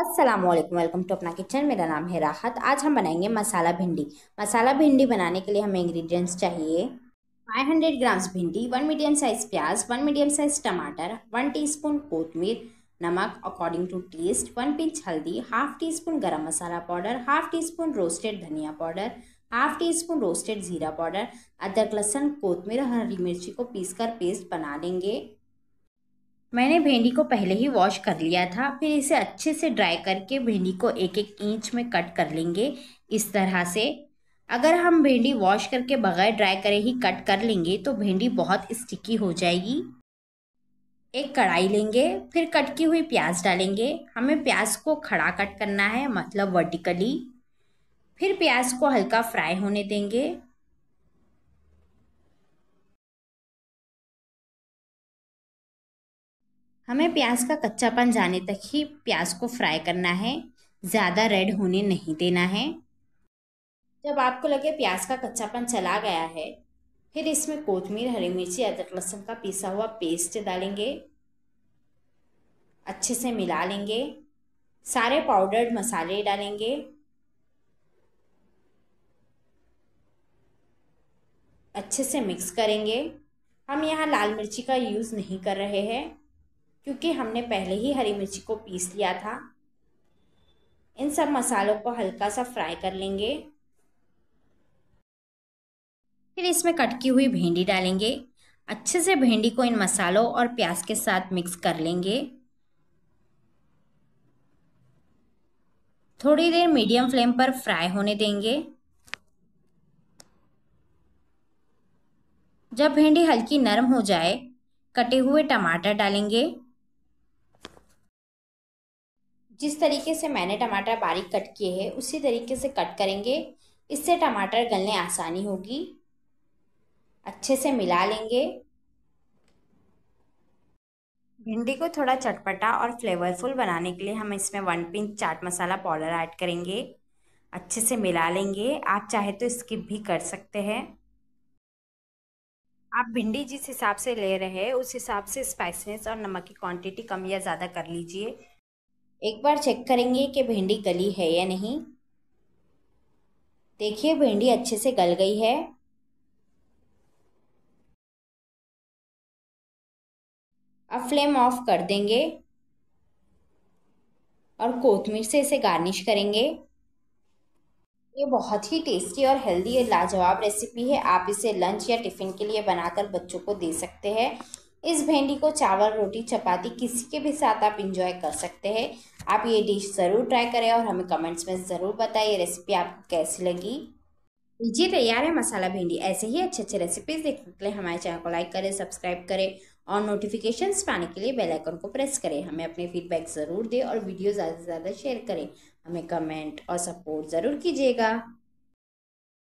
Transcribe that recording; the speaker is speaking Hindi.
असलम वेलकम टू अपना किचन मेरा नाम है राहत आज हम बनाएंगे मसाला भिंडी मसाला भिंडी बनाने के लिए हमें इंग्रेडिएंट्स चाहिए 500 ग्राम्स भिंडी वन मीडियम साइज प्याज वन मीडियम साइज टमाटर वन टीस्पून कोतमीर नमक according to taste one pinch हल्दी half teaspoon garam masala powder half teaspoon roasted धनिया powder half teaspoon roasted जीरा पाउडर अदरक लहसुन कोतमीर हरी मिर्ची को कर पेस्ट बना लेंगे मैंने भिंडी को पहले ही वॉश कर लिया था फिर इसे अच्छे से ड्राई करके भिंडी को एक एक इंच में कट कर लेंगे इस तरह से अगर हम भिंडी वॉश करके बगैर ड्राई करे ही कट कर लेंगे तो भिंडी बहुत स्टिकी हो जाएगी एक कढ़ाई लेंगे फिर कट की हुई प्याज डालेंगे हमें प्याज को खड़ा कट करना है मतलब वर्टिकली फिर प्याज को हल्का फ्राई होने देंगे हमें प्याज का कच्चापन जाने तक ही प्याज को फ्राई करना है ज़्यादा रेड होने नहीं देना है जब आपको लगे प्याज का कच्चापन चला गया है फिर इसमें कोतमीर हरी मिर्ची अदरक लहसुन का पिसा हुआ पेस्ट डालेंगे अच्छे से मिला लेंगे सारे पाउडर्ड मसाले डालेंगे अच्छे से मिक्स करेंगे हम यहाँ लाल मिर्ची का यूज़ नहीं कर रहे हैं क्योंकि हमने पहले ही हरी मिर्ची को पीस लिया था इन सब मसालों को हल्का सा फ्राई कर लेंगे फिर इसमें कटकी हुई भिंडी डालेंगे अच्छे से भिंडी को इन मसालों और प्याज के साथ मिक्स कर लेंगे थोड़ी देर मीडियम फ्लेम पर फ्राई होने देंगे जब भेंडी हल्की नरम हो जाए कटे हुए टमाटर डालेंगे जिस तरीके से मैंने टमाटर बारीक कट किए हैं उसी तरीके से कट करेंगे इससे टमाटर गलने आसानी होगी अच्छे से मिला लेंगे भिंडी को थोड़ा चटपटा और फ्लेवरफुल बनाने के लिए हम इसमें one pinch chaat masala powder add करेंगे अच्छे से मिला लेंगे आप चाहे तो स्किप भी कर सकते हैं आप भिंडी जिस हिसाब से ले रहे हैं उस हिसाब से स्पाइसनेस और नमक की क्वांटिटी कम या ज़्यादा कर लीजिए एक बार चेक करेंगे कि भिंडी गली है या नहीं देखिए भिंडी अच्छे से गल गई है अब फ्लेम ऑफ कर देंगे और कोथमीर से इसे गार्निश करेंगे ये बहुत ही टेस्टी और हेल्दी लाजवाब रेसिपी है आप इसे लंच या टिफ़िन के लिए बनाकर बच्चों को दे सकते हैं इस भेंडी को चावल रोटी चपाती किसी के भी साथ आप इंजॉय कर सकते हैं आप ये डिश ज़रूर ट्राई करें और हमें कमेंट्स में ज़रूर ये रेसिपी आपको कैसी लगी लीजिए तैयार है मसाला भेंडी ऐसे ही अच्छे अच्छे रेसिपीज देखने के लिए हमारे चैनल को लाइक करें सब्सक्राइब करें और नोटिफिकेशन पाने के लिए बेल आइकन को प्रेस करें हमें अपने फीडबैक ज़रूर दें और वीडियो ज़्यादा से ज़्यादा शेयर करें हमें कमेंट और सपोर्ट ज़रूर कीजिएगा